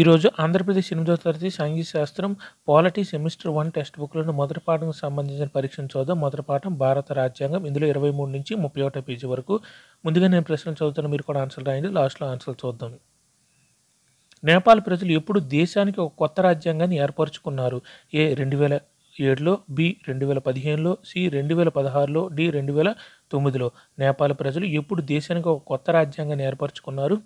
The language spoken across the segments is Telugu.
ఈరోజు ఆంధ్రప్రదేశ్ ఎనిమిదవ తరగతి సాంఘిక శాస్త్రం పాలిటీ సెమిస్టర్ వన్ టెక్స్ట్ బుక్లను మొదటి పాఠంకు సంబంధించిన పరీక్షను చూద్దాం మొదటి పాఠం భారత రాజ్యాంగం ఇందులో ఇరవై మూడు నుంచి ముప్పై ఒకటో పేజీ వరకు ముందుగా నేను ప్రశ్నలు చదువుతాను మీరు కూడా ఆన్సర్ రాయండి లాస్ట్లో ఆన్సర్ చూద్దాం నేపాల్ ప్రజలు ఎప్పుడు దేశానికి ఒక కొత్త రాజ్యాంగాన్ని ఏర్పరచుకున్నారు ఏ రెండు వేల ఏడులో బి రెండు వేల పదిహేనులో సి రెండు వేల పదహారులో డి రెండు వేల తొమ్మిదిలో నేపాల్ ప్రజలు ఎప్పుడు దేశానికి ఒక కొత్త రాజ్యాంగాన్ని ఏర్పరచుకున్నారు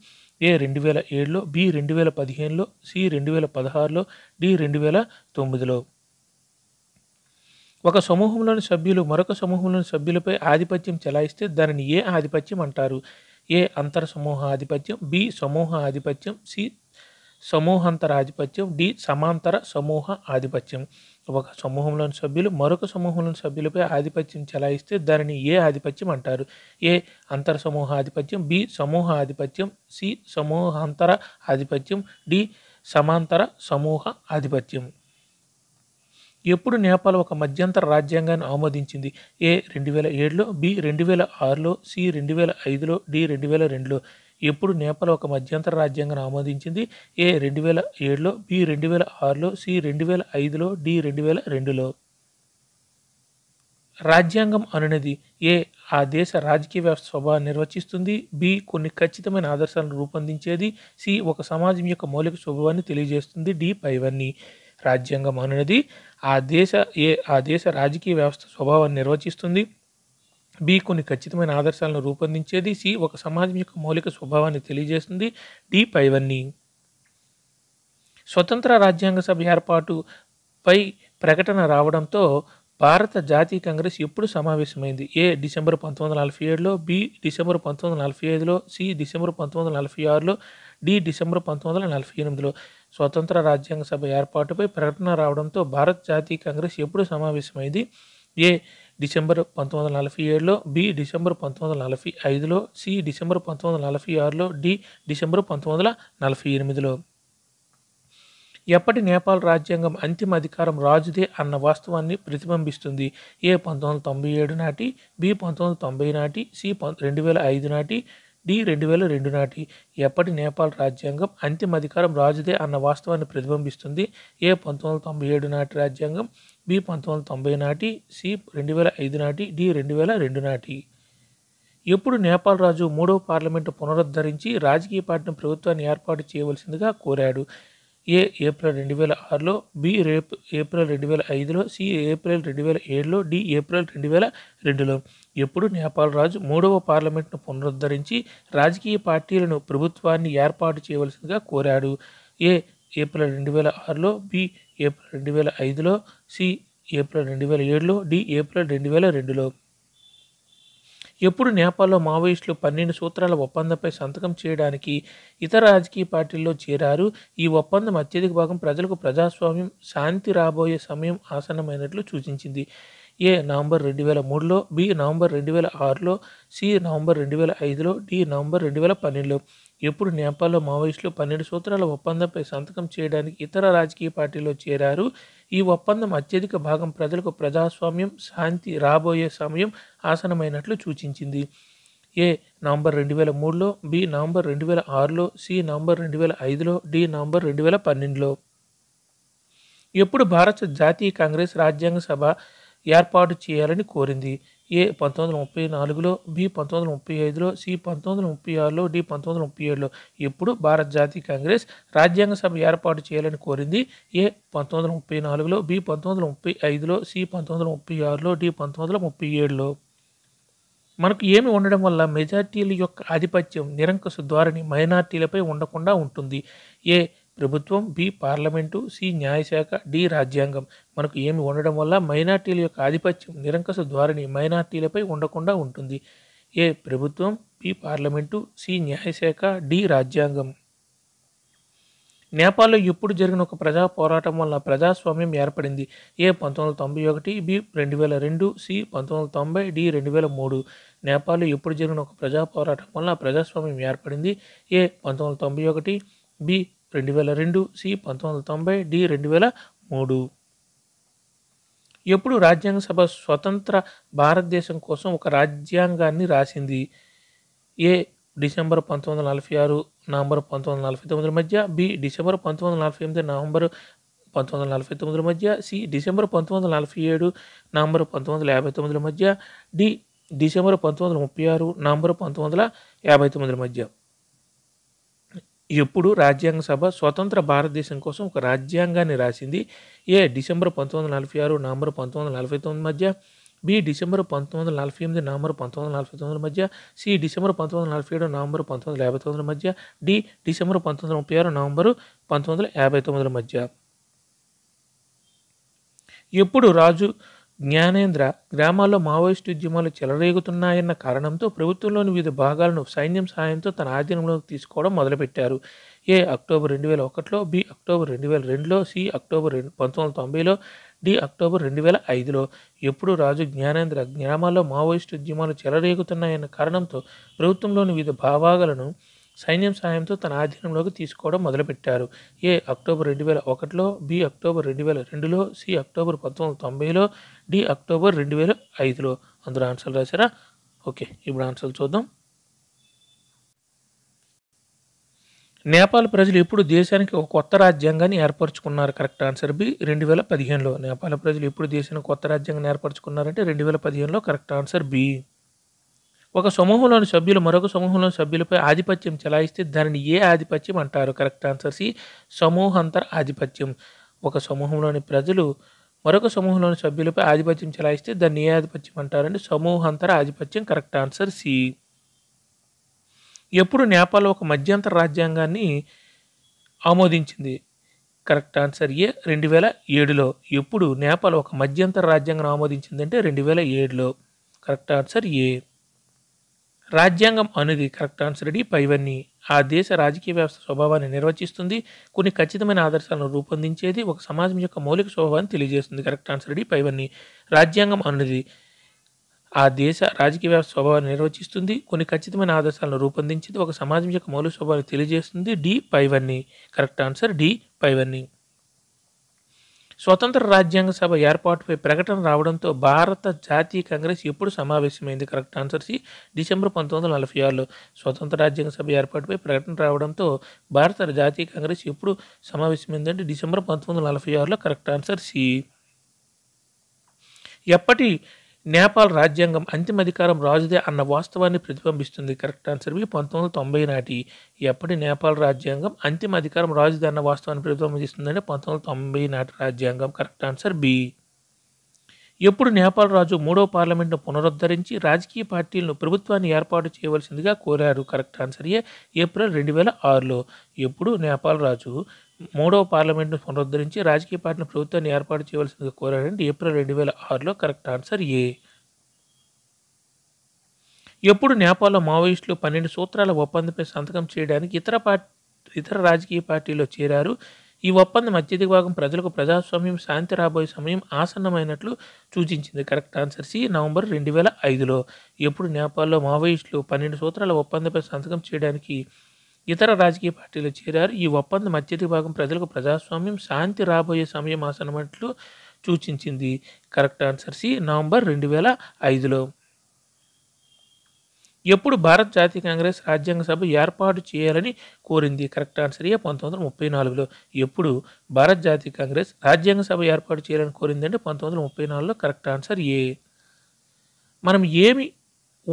ఏ రెండు వేల ఏడులో బి రెండు వేల పదిహేనులో సి రెండు వేల పదహారులో డి రెండు వేల తొమ్మిదిలో ఒక సమూహంలోని సభ్యులు మరొక సమూహంలోని సభ్యులపై ఆధిపత్యం చెలాయిస్తే దానిని ఏ ఆధిపత్యం అంటారు ఏ అంతర సమూహ ఆధిపత్యం బి సమూహ ఆధిపత్యం సి సమూహాంతర ఆధిపత్యం డి సమాంతర సమూహ ఆధిపత్యం ఒక సమూహంలోని సభ్యులు మరొక సమూహంలోని సభ్యులపై ఆధిపత్యం చెలాయిస్తే దానిని ఏ ఆధిపత్యం అంటారు ఏ అంతర సమూహ ఆధిపత్యం బి సమూహ ఆధిపత్యం సి సమూహాంతర ఆధిపత్యం డి సమాంతర సమూహ ఆధిపత్యం ఎప్పుడు నేపాల్ ఒక మధ్యంతర రాజ్యాంగాన్ని ఆమోదించింది ఏ రెండు వేల ఏడులో బి రెండు వేల ఆరులో సి రెండు వేల ఐదులో డి రెండు వేల రెండులో ఎప్పుడు నేపాల్ ఒక మధ్యంతర రాజ్యాంగాన్ని ఆమోదించింది ఏ రెండు వేల ఏడులో బి రెండు వేల ఆరులో సి రెండు వేల ఐదులో డి రెండు వేల రెండులో రాజ్యాంగం అనునది ఏ ఆ దేశ రాజకీయ వ్యవస్థ స్వభావం నిర్వచిస్తుంది బి కొన్ని ఖచ్చితమైన ఆదర్శాలను రూపొందించేది సి ఒక సమాజం యొక్క మౌలిక స్వభావాన్ని తెలియజేస్తుంది డి పైవన్నీ రాజ్యాంగం అనునది ఆ దేశ ఏ ఆ దేశ రాజకీయ వ్యవస్థ స్వభావాన్ని నిర్వచిస్తుంది బి కొన్ని ఖచ్చితమైన ఆదర్శాలను రూపొందించేది సి ఒక సమాజం యొక్క మౌలిక స్వభావాన్ని తెలియజేస్తుంది డి పైవన్నీ స్వతంత్ర రాజ్యాంగ సభ ఏర్పాటు పై ప్రకటన రావడంతో భారత జాతీయ కాంగ్రెస్ ఎప్పుడు సమావేశమైంది ఏ డిసెంబర్ పంతొమ్మిది వందల నలభై ఏడులో బి డిసెంబర్ పంతొమ్మిది వందల నలభై ఐదులో సి డిసెంబర్ పంతొమ్మిది వందల నలభై ఆరులో డి డిసెంబర్ పంతొమ్మిది వందల నలభై ఎనిమిదిలో స్వతంత్ర రాజ్యాంగ సభ ఏర్పాటుపై ప్రకటన రావడంతో భారత జాతీయ కాంగ్రెస్ ఎప్పుడు సమావేశమైంది ఏ డిసెంబర్ పంతొమ్మిది వందల నలభై ఏడులో బి డిసెంబర్ పంతొమ్మిది వందల నలభై ఐదులో సి డిసెంబర్ పంతొమ్మిది వందల నలభై ఆరులో డి డిసెంబర్ పంతొమ్మిది వందల నలభై ఎనిమిదిలో ఎప్పటి నేపాల్ రాజ్యాంగం అంతిమ అధికారం రాజుదే అన్న వాస్తవాన్ని ప్రతిబింబిస్తుంది ఏ పంతొమ్మిది వందల తొంభై ఏడు నాటి బి పంతొమ్మిది వందల తొంభై నాటి సి రెండు వేల ఐదు నాటి డి రెండు వేల రెండు నాటి ఎప్పటి నేపాల్ రాజ్యాంగం అంతిమ అధికారం రాజుదే అన్న వాస్తవాన్ని ప్రతిబింబిస్తుంది ఏ పంతొమ్మిది వందల తొంభై ఏడు నాటి రాజ్యాంగం బి పంతొమ్మిది వందల తొంభై నాటి సి రెండు వేల ఐదు నాటి డి రెండు వేల రెండు నాటి ఎప్పుడు నేపాల్ రాజు మూడవ పార్లమెంటు పునరుద్ధరించి రాజకీయ పార్టీని ప్రభుత్వాన్ని ఏర్పాటు చేయవలసిందిగా కోరాడు ఏ ఏప్రిల్ రెండు వేల ఆరులో బి రేప్ ఏప్రిల్ రెండు వేల ఐదులో సి ఏప్రిల్ రెండు వేల ఏడులో డి ఏప్రిల్ రెండు వేల రెండులో ఎప్పుడు నేపాల్ రాజు మూడవ పార్లమెంట్ను పునరుద్ధరించి రాజకీయ పార్టీలను ప్రభుత్వాన్ని ఏర్పాటు చేయవలసిందిగా కోరాడు ఏ ఏప్రిల్ రెండు వేల ఆరులో బి ఏప్రిల్ రెండు వేల ఐదులో సి ఏప్రిల్ రెండు వేల ఏడులో డి ఏప్రిల్ రెండు వేల రెండులో ఎప్పుడు నేపాల్లో మావోయిస్టులు పన్నెండు సూత్రాల ఒప్పందంపై సంతకం చేయడానికి ఇతర రాజకీయ పార్టీల్లో చేరారు ఈ ఒప్పందం అత్యధిక భాగం ప్రజలకు ప్రజాస్వామ్యం శాంతి రాబోయే సమయం ఆసన్నమైనట్లు సూచించింది ఏ నవంబర్ రెండు వేల మూడులో బి నవంబర్ రెండు వేల ఆరులో సి నవంబర్ రెండు వేల ఐదులో డి నవంబర్ రెండు వేల పన్నెండులో ఎప్పుడు నేపాల్లో మావోయిస్టులు పన్నెండు సూత్రాల ఒప్పందంపై సంతకం చేయడానికి ఇతర రాజకీయ పార్టీలో చేరారు ఈ ఒప్పందం అత్యధిక భాగం ప్రజలకు ప్రజాస్వామ్యం శాంతి రాబోయే సమయం ఆసనమైనట్లు సూచించింది ఏ నవంబర్ రెండు వేల మూడులో బి నవంబర్ రెండు వేల ఆరులో సి నవంబర్ రెండు వేల ఐదులో డి నవంబర్ రెండు వేల పన్నెండులో ఎప్పుడు భారత జాతీయ కాంగ్రెస్ రాజ్యాంగ సభ ఏర్పాటు చేయాలని కోరింది ఏ పంతొమ్మిది వందల ముప్పై నాలుగులో బి పంతొమ్మిది వందల ముప్పై ఐదులో సి పంతొమ్మిది వందల ముప్పై ఆరులో డి పంతొమ్మిది వందల ముప్పై ఏడులో ఎప్పుడు భారత జాతీయ కాంగ్రెస్ రాజ్యాంగ సభ ఏర్పాటు చేయాలని కోరింది ఏ పంతొమ్మిది వందల ముప్పై నాలుగులో బి పంతొమ్మిది వందల ముప్పై ఐదులో సి పంతొమ్మిది వందల ముప్పై ఆరులో డి పంతొమ్మిది వందల ముప్పై ఏడులో మనకు ఏమి ఉండడం వల్ల మెజార్టీల యొక్క ఆధిపత్యం నిరంకుశ ధోరణి మైనార్టీలపై ఉండకుండా ఉంటుంది ఏ ప్రభుత్వం బి పార్లమెంటు సి న్యాయశాఖ డి రాజ్యాంగం మనకు ఏమి ఉండడం వల్ల మైనార్టీల యొక్క ఆధిపత్యం నిరంకస ధోరణి మైనార్టీలపై ఉండకుండా ఉంటుంది ఏ ప్రభుత్వం బి పార్లమెంటు సి న్యాయశాఖ డి రాజ్యాంగం నేపాల్లో ఎప్పుడు జరిగిన ఒక ప్రజా పోరాటం వల్ల ప్రజాస్వామ్యం ఏర్పడింది ఏ పంతొమ్మిది వందల తొంభై ఒకటి బి రెండు వేల రెండు సి పంతొమ్మిది వందల తొంభై డి రెండు వేల మూడు నేపాల్లో ఎప్పుడు జరిగిన ఒక ప్రజా పోరాటం వల్ల ప్రజాస్వామ్యం ఏర్పడింది ఏ పంతొమ్మిది వందల తొంభై ఒకటి బి రెండు వేల రెండు సి పంతొమ్మిది వందల తొంభై డి రెండు వేల మూడు ఎప్పుడు రాజ్యాంగ సభ స్వతంత్ర భారతదేశం కోసం ఒక రాజ్యాంగాన్ని రాసింది ఏ డిసెంబర్ పంతొమ్మిది వందల నలభై ఆరు నవంబర్ పంతొమ్మిది వందల నలభై తొమ్మిది మధ్య బి డిసెంబర్ పంతొమ్మిది వందల నలభై ఎనిమిది నవంబర్ పంతొమ్మిది వందల నలభై తొమ్మిది మధ్య సి డిసెంబర్ పంతొమ్మిది వందల నలభై ఏడు నవంబర్ పంతొమ్మిది వందల యాభై తొమ్మిది మధ్య డి డిసెంబర్ పంతొమ్మిది వందల ముప్పై ఆరు నవంబర్ పంతొమ్మిది వందల యాభై తొమ్మిది మధ్య ఎప్పుడు రాజ్యాంగ సభ స్వతంత్ర భారతదేశం కోసం ఒక రాజ్యాంగాన్ని రాసింది ఏ డిసెంబర్ పంతొమ్మిది వందల నలభై ఆరు నవంబర్ పంతొమ్మిది వందల నలభై తొమ్మిది మధ్య బి డిసెంబర్ పంతొమ్మిది వందల నలభై ఎనిమిది నవంబర్ పంతొమ్మిది వందల నలభై తొమ్మిది మధ్య సి డిసెంబర్ పంతొమ్మిది వందల నలభై ఏడు నవంబర్ పంతొమ్మిది వందల యాభై తొమ్మిది మధ్య డి డిసెంబర్ పంతొమ్మిది వందల ముప్పై ఆరు నవంబరు పంతొమ్మిది వందల యాభై తొమ్మిది మధ్య ఎప్పుడు రాజు జ్ఞానేంద్ర గ్రామాల్లో మావోయిస్టు ఉద్యమాలు చెలరేగుతున్నాయన్న కారణంతో ప్రభుత్వంలోని వివిధ భాగాలను సైన్యం సహాయంతో తన ఆధీనంలోకి తీసుకోవడం మొదలుపెట్టారు ఏ అక్టోబర్ రెండు వేల ఒకటిలో బి అక్టోబర్ రెండు వేల రెండులో సి అక్టోబర్ రెండు పంతొమ్మిది వందల తొంభైలో డి అక్టోబర్ రెండు వేల ఐదులో ఎప్పుడు రాజు జ్ఞానేంద్ర గ్రామాల్లో మావోయిస్టు ఉద్యమాలు చెలరేగుతున్నాయన్న కారణంతో ప్రభుత్వంలోని వివిధ భాగాలను సైన్యం సాయంతో తన ఆధీనంలోకి తీసుకోవడం మొదలుపెట్టారు ఏ అక్టోబర్ రెండు వేల ఒకటిలో బి అక్టోబర్ రెండు వేల రెండులో సి అక్టోబర్ పంతొమ్మిది వందల తొంభైలో డి అక్టోబర్ రెండు వేల ఐదులో అందరూ ఆన్సర్ రాశారా ఓకే ఇప్పుడు ఆన్సర్ చూద్దాం నేపాల్ ప్రజలు ఎప్పుడు దేశానికి ఒక కొత్త రాజ్యాంగాన్ని ఏర్పరచుకున్నారు కరెక్ట్ ఆన్సర్ బి రెండు వేల పదిహేనులో నేపాల్ ప్రజలు ఎప్పుడు దేశానికి కొత్త రాజ్యాంగాన్ని ఏర్పరచుకున్నారంటే రెండు వేల పదిహేనులో కరెక్ట్ ఆన్సర్ బి ఒక సమూహంలోని సభ్యులు మరొక సమూహంలోని సభ్యులపై ఆధిపత్యం చెలాయిస్తే దానిని ఏ ఆధిపత్యం అంటారు కరెక్ట్ ఆన్సర్ సి సమూహాంతర ఆధిపత్యం ఒక సమూహంలోని ప్రజలు మరొక సమూహంలోని సభ్యులపై ఆధిపత్యం చెలాయిస్తే దాన్ని ఏ ఆధిపత్యం అంటారండి సమూహాంతర ఆధిపత్యం కరెక్ట్ ఆన్సర్ సి ఎప్పుడు నేపాల్ ఒక మధ్యంతర రాజ్యాంగాన్ని ఆమోదించింది కరెక్ట్ ఆన్సర్ ఏ రెండు వేల ఏడులో ఎప్పుడు నేపాల్ ఒక మధ్యంతర రాజ్యాంగం ఆమోదించిందంటే రెండు వేల ఏడులో కరెక్ట్ ఆన్సర్ ఏ రాజ్యాంగం అనేది కరెక్ట్ ఆన్సర్ డి పైవన్నీ ఆ దేశ రాజకీయ వ్యవస్థ స్వభావాన్ని నిర్వచిస్తుంది కొన్ని ఖచ్చితమైన ఆదర్శాలను రూపొందించేది ఒక సమాజం యొక్క మౌలిక స్వభావాన్ని తెలియజేస్తుంది కరెక్ట్ ఆన్సర్ డి పైవన్నీ రాజ్యాంగం అన్నది ఆ దేశ రాజకీయ వ్యవస్థ స్వభావాన్ని నిర్వచిస్తుంది కొన్ని ఖచ్చితమైన ఆదర్శాలను రూపొందించేది ఒక సమాజం యొక్క మౌలిక స్వభావాన్ని తెలియజేస్తుంది డి పైవన్నీ కరెక్ట్ ఆన్సర్ డి పైవన్నీ స్వతంత్ర రాజ్యాంగ సభ ఏర్పాటుపై ప్రకటన రావడంతో భారత జాతీయ కాంగ్రెస్ ఎప్పుడు సమావేశమైంది కరెక్ట్ ఆన్సర్ సి డిసెంబర్ పంతొమ్మిది వందల నలభై ఆరులో స్వతంత్ర రాజ్యాంగ సభ ఏర్పాటుపై ప్రకటన రావడంతో భారత జాతీయ కాంగ్రెస్ ఎప్పుడు సమావేశమైందంటే డిసెంబర్ పంతొమ్మిది వందల నలభై ఆరులో కరెక్ట్ ఆన్సర్ సి ఎప్పటి నేపాల్ రాజ్యాంగం అంతిమ అధికారం రాజుదే అన్న వాస్తవాన్ని ప్రతిబింబిస్తుంది కరెక్ట్ ఆన్సర్ బి పంతొమ్మిది వందల తొంభై నాటి ఎప్పటి నేపాల్ రాజ్యాంగం అంతిమ అధికారం రాజుదే అన్న వాస్తవాన్ని ప్రతిబింబిస్తుందంటే పంతొమ్మిది వందల తొంభై నాటి రాజ్యాంగం కరెక్ట్ ఆన్సర్ బి ఎప్పుడు నేపాల్ రాజు మూడో పార్లమెంట్ను పునరుద్ధరించి రాజకీయ పార్టీలను ప్రభుత్వాన్ని ఏర్పాటు చేయవలసిందిగా కోరారు కరెక్ట్ ఆన్సర్ ఏ ఏప్రిల్ రెండు వేల ఆరులో ఎప్పుడు నేపాల్ రాజు మూడవ పార్లమెంట్ను పునరుద్ధరించి రాజకీయ పార్టీని ప్రభుత్వాన్ని ఏర్పాటు చేయవలసిందిగా కోరారండి ఏప్రిల్ రెండు వేల ఆరులో కరెక్ట్ ఆన్సర్ ఏ ఎప్పుడు నేపాల్లో మావోయిస్టులు పన్నెండు సూత్రాల ఒప్పందంపై సంతకం చేయడానికి ఇతర పార్టీ ఇతర రాజకీయ పార్టీలో చేరారు ఈ ఒప్పందం అత్యధిక భాగం ప్రజలకు ప్రజాస్వామ్యం శాంతి రాబోయే సమయం ఆసన్నమైనట్లు సూచించింది కరెక్ట్ ఆన్సర్ సి నవంబర్ రెండు వేల ఐదులో ఎప్పుడు నేపాల్లో మావోయిస్టులు పన్నెండు సూత్రాల ఒప్పందంపై సంతకం చేయడానికి ఇతర రాజకీయ పార్టీలు చేరారు ఈ ఒప్పందం అత్యధిక భాగం ప్రజలకు ప్రజాస్వామ్యం శాంతి రాబోయే సమయం ఆసనమట్లు సూచించింది కరెక్ట్ ఆన్సర్ సి నవంబర్ రెండు వేల ఐదులో ఎప్పుడు భారత జాతీయ కాంగ్రెస్ రాజ్యాంగ సభ ఏర్పాటు చేయాలని కోరింది కరెక్ట్ ఆన్సర్ ఏ పంతొమ్మిది వందల ముప్పై నాలుగులో ఎప్పుడు భారత జాతీయ కాంగ్రెస్ రాజ్యాంగ సభ ఏర్పాటు చేయాలని కోరిందంటే పంతొమ్మిది వందల ముప్పై నాలుగులో కరెక్ట్ ఆన్సర్ ఏ మనం ఏమి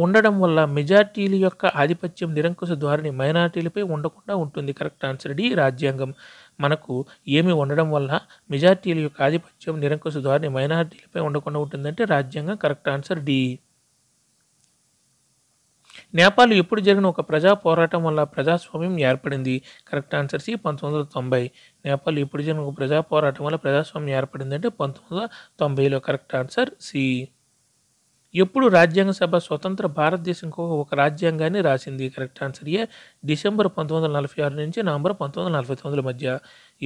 ఉండడం వల్ల మెజార్టీల యొక్క ఆధిపత్యం నిరంకుశ ధోరణి మైనార్టీలపై ఉండకుండా ఉంటుంది కరెక్ట్ ఆన్సర్ డి రాజ్యాంగం మనకు ఏమి ఉండడం వల్ల మెజార్టీల యొక్క ఆధిపత్యం నిరంకుశ ధోరణి మైనార్టీలపై ఉండకుండా ఉంటుందంటే రాజ్యాంగం కరెక్ట్ ఆన్సర్ డి నేపాల్ ఎప్పుడు జరిగిన ఒక ప్రజా పోరాటం వల్ల ప్రజాస్వామ్యం ఏర్పడింది కరెక్ట్ ఆన్సర్ సి పంతొమ్మిది వందల తొంభై నేపాల్ ఎప్పుడు జరిగిన ఒక ప్రజా పోరాటం వల్ల ప్రజాస్వామ్యం ఏర్పడింది అంటే పంతొమ్మిది వందల తొంభైలో కరెక్ట్ ఆన్సర్ సి ఎప్పుడు రాజ్యాంగ సభ స్వతంత్ర భారతదేశంకు ఒక రాజ్యాంగాన్ని రాసింది కరెక్ట్ ఆన్సర్ ఏ డిసెంబర్ పంతొమ్మిది వందల నలభై ఆరు నుంచి నవంబర్ పంతొమ్మిది వందల నలభై తొమ్మిది మధ్య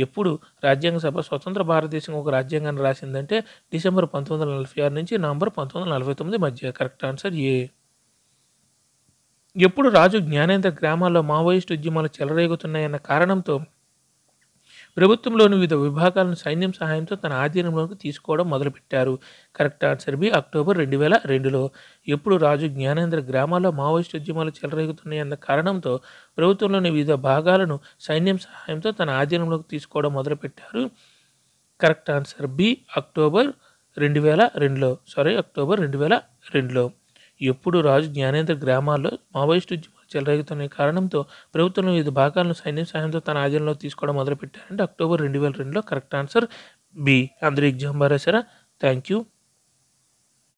ఎప్పుడు రాజ్యాంగ సభ స్వతంత్ర భారతదేశం ఒక రాజ్యాంగాన్ని రాసిందంటే డిసెంబర్ పంతొమ్మిది వందల నలభై ఆరు నుంచి నవంబర్ పంతొమ్మిది వందల నలభై తొమ్మిది మధ్య కరెక్ట్ ఆన్సర్ ఏ ఎప్పుడు రాజు జ్ఞానేంద్ర గ్రామాల్లో మావోయిస్టు ఉద్యమాలు చెలరేగుతున్నాయన్న కారణంతో ప్రభుత్వంలోని వివిధ విభాగాలను సైన్యం సహాయంతో తన ఆధీనంలోకి తీసుకోవడం మొదలుపెట్టారు కరెక్ట్ ఆన్సర్ బి అక్టోబర్ రెండు వేల రెండులో ఎప్పుడు రాజు జ్ఞానేంద్ర గ్రామాల్లో మావోయిస్ట్ ఉద్యమాలు చెలరేగుతున్నాయన్న కారణంతో ప్రభుత్వంలోని వివిధ భాగాలను సైన్యం సహాయంతో తన ఆధీనంలోకి తీసుకోవడం మొదలుపెట్టారు కరెక్ట్ ఆన్సర్ బి అక్టోబర్ రెండు వేల రెండులో సారీ అక్టోబర్ రెండు వేల రెండులో ఎప్పుడు రాజు జ్ఞానేంద్ర గ్రామాల్లో మావోయిస్ట్ ఉద్యమాలు చెలరేగుతున్న కారణంతో ప్రభుత్వం వివిధ భాగాలను సైన్యం సహాయంతో తన ఆధీనంలో తీసుకోవడం మొదలుపెట్టారంటే అక్టోబర్ రెండు వేల రెండులో కరెక్ట్ ఆన్సర్ బి అందరూ ఎగ్జామ్ బారేసారా థ్యాంక్ యూ